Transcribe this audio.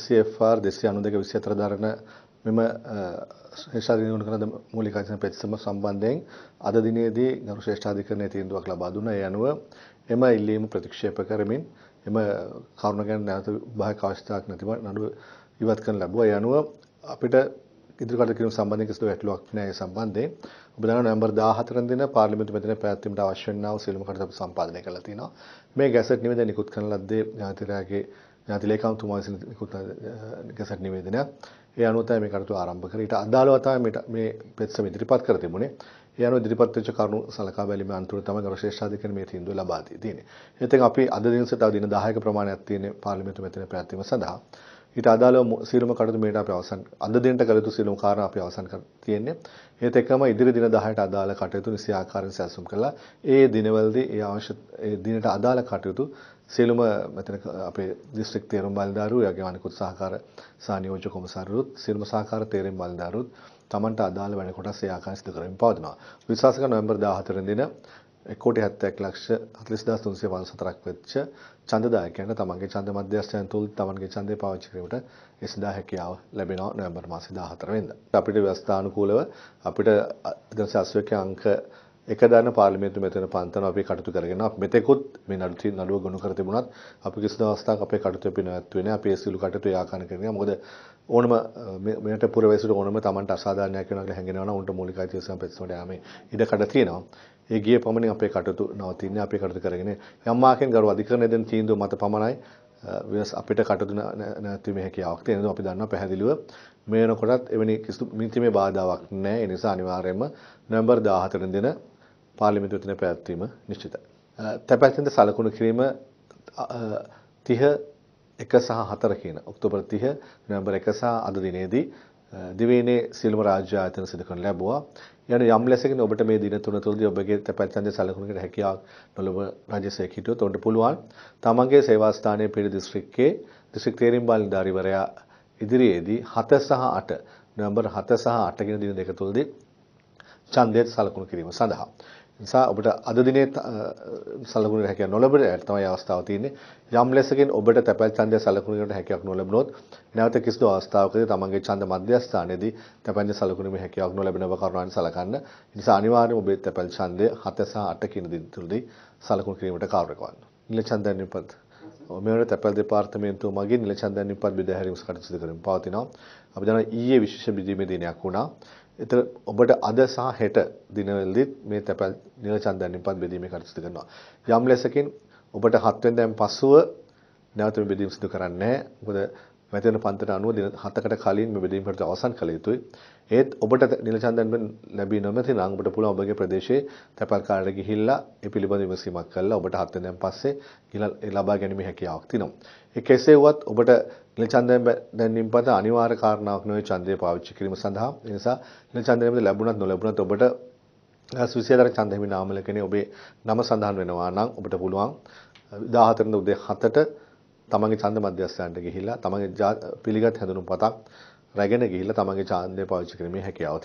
SFR දෙසේ අනු දෙක විසි අතර දරන මෙම ශේෂාධිකරණ කරන මූලික අධින පෙත්සම සම්බන්ධයෙන් අද දිනේදී ගරු ශ්‍රේෂ්ඨාධිකරණයේ තීන්දුවක් ලබා දුන්නා. ඒ අනුව එම ඉල්ලීම ප්‍රතික්ෂේප කරමින් එම කරුණ ගැන නැවත විභාග අවශ්‍යතාවක් නැතිව නඩුව ඉවත් කරන ලැබුවා. ඒ අනුව අපිට ඉදිරි කටයුතු කිරීම සම්බන්ධයෙන් කිසිදු ගැටලුවක් නැහැ ඒ සම්බන්ධයෙන්. ඔබ දන්නවා නොවැම්බර් 14 වෙනිදා පාර්ලිමේන්තු මැදින් පැවැත්වීමට අවශ්‍ය වන සියලුම කටයුතු සම්පාදනය කරලා තිනවා. මේ ගැසට් නිවේදනය නිකුත් කරන ලද්දේ ඥාතිරයාගේ ඥාති ලේකම්තුමා විසින් නිකුත් ගැසට් නිවේදනය. ඒ අනුව තමයි මේ කටයුතු ආරම්භ කරේ. ඊට අදාළව තමයි මේ පෙත්සම ඉදිරිපත් කර තිබුණේ. ඒ අනුව ඉදිරිපත් වෙච්ච කරුණු සලකා බැලීමේ අන්තිම තමයි ගරුශේෂාධිකරණ මේ තීන්දුව ලබා දී තියෙන්නේ. ඒතෙන් අපි අද දිනසට තව දින 10ක ප්‍රමාණයක් තියෙන පාර්ලිමේන්තු මෙතන පැවැත්වීම සඳහා ඊට අදාළව සීලම කටයුතු මේට අපි අවසන් අද දිනට කළ යුතු සීලම කාරණා අපි අවසන් කර තියෙන්නේ. ඒත් එක්කම ඉදිරි දින 10ට අදාළ කටයුතු නිසි ආකාරයෙන් සැලසුම් කළා. ඒ දිනවලදී ඒ අවශ්‍ය ඒ දිනට අදාළ කටයුතු සියලුම මෙතන අපේ දිස්ත්‍රික් තේරුම් බලධාරුවෝ යගේ අනිකුත් සහකාර සහනියෝජ්‍ය කොමසාරුත් සියලුම සහකාර තේරීම් බලධාරුත් Tamanට අදාළ වැඩ කොටස් ඒ ආකාරයෙන් සිදු කරමින් පවතිනවා. විශ්වාස කරන නොවැම්බර් 14 දින 1.76 ලක්ෂ 40354ක් වෙච්ච ඡන්දදායකයන්ට තමන්ගේ ඡන්ද මධ්‍යස්ථාන තුල තමන්ගේ ඡන්දය පාවිච්චි කිරීමට ඒ සඳහා හැකියාව ලැබෙනවා නොවැම්බර් මාසේ 14 වෙනිදා. අපිට ව්‍යවස්ථානුකූලව අපිට 2080 අංක එකදාන පාර්ලිමේන්තු මෙතන පන්තන අපි කටයුතු කරගෙන මෙතෙකුත් මේ නඩු නඩුව ගොනු කර තිබුණත් අපි කිසිම අවස්ථාවක් අපේ කටයුතු පිනවත් වෙන්නේ අපේ සියලු කටයුතු යාකරන කරගෙන මොකද ඕනම මෙයට පුර වයසට ඕනම Tamanට අසාධාරණයක් වෙනවා කියලා හැඟෙනවා නම් උන්ට මූලික අයිතිවාසිකම් පෙත්සොට යාමේ ඉඩ කඩ තියෙනවා ඒ ගිය පමණින් අපේ කටයුතු නවතින්නේ අපේ කටයුතු කරගෙන යම් මාකෙන් ගරු අධිකරණය දෙන තීන්දුව මත පමණයි වෙනස් අපිට කටයුතු නැතිීමේ හැකියාවක් තියෙනවා අපි දන්නවා පැහැදිලිව මේ වෙනකොටත් එවැනි කිසිදු මිත්‍රිමේ බාධාවක් නැහැ ඒ නිසා අනිවාර්යයෙන්ම නොවැම්බර් 14 වෙනි දින පාර්ලිමේන්තු වෙතන පැවැත්වීම නිශ්චිතයි. තැපැත්තින්ද සලකුණු කිරීම 30 1 සහ 4 කියන ඔක්තෝබර් 30 නොවැම්බර් 1 සහ අද දිනේදී දිවයිනේ සියලුම රාජ්‍ය ආයතන සිදු කරන ලැබුවා. යන යම් ලෙසකින් ඔබට මේ දින තුන තුළදී ඔබගේ තැපැත්තන්ගේ සලකුණකට හැකියාවක් නොලබ රාජ්‍ය සේවක හිටියොත් ඔබට පුළුවන් තමන්ගේ සේවා ස්ථානයේ පෙර දිස්ත්‍රික්කයේ දිස්ත්‍රික් තේරීම් බල නිලධාරිවරයා ඉදිරියේදී 7 සහ 8 නොවැම්බර් 7 සහ 8 කියන දින දෙක තුළදී ඡන්දයට සලකුණු කිරීම සඳහා නිසා ඔබට අද දිනේ සලකුණට හැකියාවක් නොලැබෙන තමයි අවස්ථාව තියෙන්නේ. යම් ලෙසකින් ඔබට තැපැල් ඡන්දය සලකුණට හැකියාවක් නොලැබුණොත් නැවත කිසිදු අවස්ථාවකදී තමන්ගේ ඡන්ද මධ්‍යස්ථානයේදී තැපැල් සලකුණීමේ හැකියාවක් නොලැබෙනව කරුණාවෙන් සලකන්න. ඒ නිසා අනිවාර්යයෙන්ම ඔබේ තැපැල් ඡන්දය 7 සහ 8 කියන දින තුලදී සලකුණු කිරීමට කාර්යයක් වන්න. නිල ඡන්දයන් විපත් මෙවර තැපැල් දෙපාර්තමේන්තුව මගින් නිල ඡන්දයන් විපත් බෙදා හැරීම කටයුතු කරමින් පවතිනවා. අපි දන්නවා ඊයේ විශේෂ බෙදීමේ දිනයක් වුණා. එතන ඔබට අද සහ හෙට දිනවලදීත් මේ තැපැල් නිල චන්දන නිපත් බෙදීමේ කටයුතු සිදු කරනවා. යම් ලෙසකින් ඔබට 7 වෙනිදාන් පසුව නැවත බෙදීම සිදු කරන්නේ නැහැ. මොකද වැතිරෙන පන්තිට අනුව දින 7කට කලින් මේ බෙදීම් ප්‍රතිපදාව අවසන් කළ යුතුයි. ඒත් ඔබට නිලචන්දන්ෙන් ලැබී නොමැති නම් ඔබට පුළුවන් ඔබගේ ප්‍රදේශයේ තැපැල් කාර්යාලයට ගිහිල්ලා ඒ පිළිබඳ විමසීමක් කරලා ඔබට හත් වෙනින් පස්සේ ලබා ගැනීමේ හැකියාවක් තියෙනවා. ඒ කෙසේ වුවත් ඔබට නිලචන්දයෙන් දැන්වීම පත අනිවාර්ය කාරණාවක් නොවේ ඡන්දය පාවිච්චි කිරීම සඳහා. ඒ නිසා නිලචන්දයෙන් ලැබුණත් නොලැබුණත් ඔබට සුසියදර චන්දහිමි නාමලකනේ ඔබේ නම සඳහන් වෙනවා නම් ඔබට පුළුවන් 14 උදේ 7ට තමන්ගේ ඡන්ද මධ්‍යස්ථානට ගිහිලා තමන්ගේ පිළිගත් හැඳුනුම් පතක් රැගෙන ගිහිලා තමන්ගේ ඡන්දය පාවිච්චි කිරීමේ හැකියාව